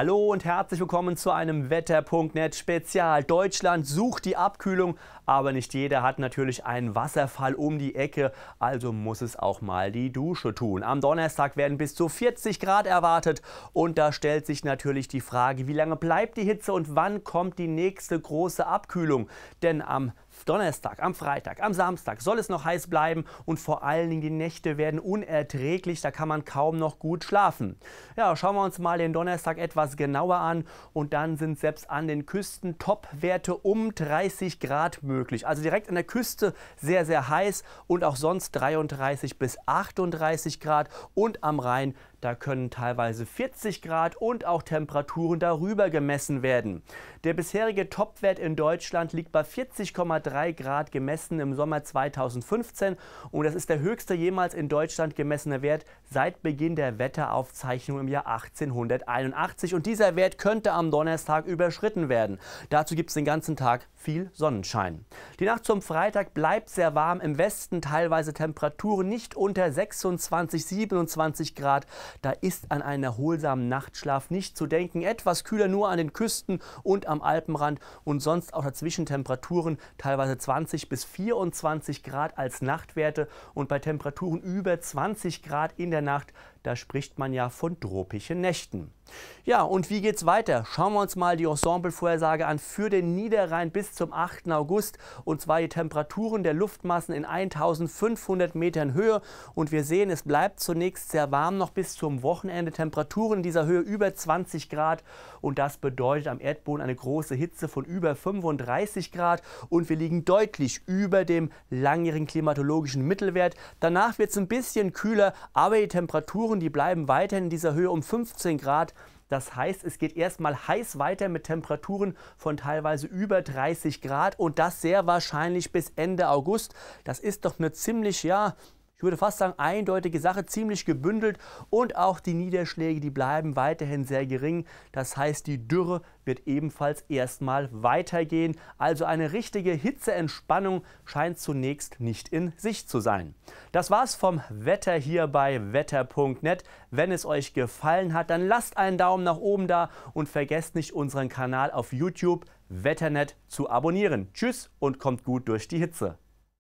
Hallo und herzlich willkommen zu einem Wetter.net Spezial. Deutschland sucht die Abkühlung, aber nicht jeder hat natürlich einen Wasserfall um die Ecke, also muss es auch mal die Dusche tun. Am Donnerstag werden bis zu 40 Grad erwartet und da stellt sich natürlich die Frage, wie lange bleibt die Hitze und wann kommt die nächste große Abkühlung? Denn am Donnerstag, am Freitag, am Samstag soll es noch heiß bleiben und vor allen Dingen die Nächte werden unerträglich, da kann man kaum noch gut schlafen. Ja, schauen wir uns mal den Donnerstag etwas genauer an und dann sind selbst an den Küsten Topwerte um 30 Grad möglich. Also direkt an der Küste sehr, sehr heiß und auch sonst 33 bis 38 Grad und am Rhein da können teilweise 40 Grad und auch Temperaturen darüber gemessen werden. Der bisherige Topwert in Deutschland liegt bei 40,3 Grad gemessen im Sommer 2015 und das ist der höchste jemals in Deutschland gemessene Wert seit Beginn der Wetteraufzeichnung im Jahr 1881 und dieser Wert könnte am Donnerstag überschritten werden. Dazu gibt es den ganzen Tag viel Sonnenschein. Die Nacht zum Freitag bleibt sehr warm im Westen, teilweise Temperaturen nicht unter 26, 27 Grad. Da ist an einen erholsamen Nachtschlaf nicht zu denken. Etwas kühler nur an den Küsten und am Alpenrand und sonst auch dazwischen Temperaturen teilweise 20 bis 24 Grad als Nachtwerte und bei Temperaturen über 20 Grad in der Nacht, da spricht man ja von tropischen Nächten. Ja, und wie geht's weiter? Schauen wir uns mal die Ensemble-Vorhersage an für den Niederrhein bis bis zum 8. August und zwar die Temperaturen der Luftmassen in 1500 Metern Höhe und wir sehen, es bleibt zunächst sehr warm noch bis zum Wochenende. Temperaturen in dieser Höhe über 20 Grad und das bedeutet am Erdboden eine große Hitze von über 35 Grad und wir liegen deutlich über dem langjährigen klimatologischen Mittelwert. Danach wird es ein bisschen kühler, aber die Temperaturen, die bleiben weiterhin in dieser Höhe um 15 Grad. Das heißt, es geht erstmal heiß weiter mit Temperaturen von teilweise über 30 Grad und das sehr wahrscheinlich bis Ende August. Das ist doch eine ziemlich, ja, ich würde fast sagen, eindeutige Sache, ziemlich gebündelt und auch die Niederschläge, die bleiben weiterhin sehr gering. Das heißt, die Dürre wird ebenfalls erstmal weitergehen. Also eine richtige Hitzeentspannung scheint zunächst nicht in Sicht zu sein. Das war's vom Wetter hier bei wetter.net. Wenn es euch gefallen hat, dann lasst einen Daumen nach oben da und vergesst nicht unseren Kanal auf YouTube Wetternet zu abonnieren. Tschüss und kommt gut durch die Hitze.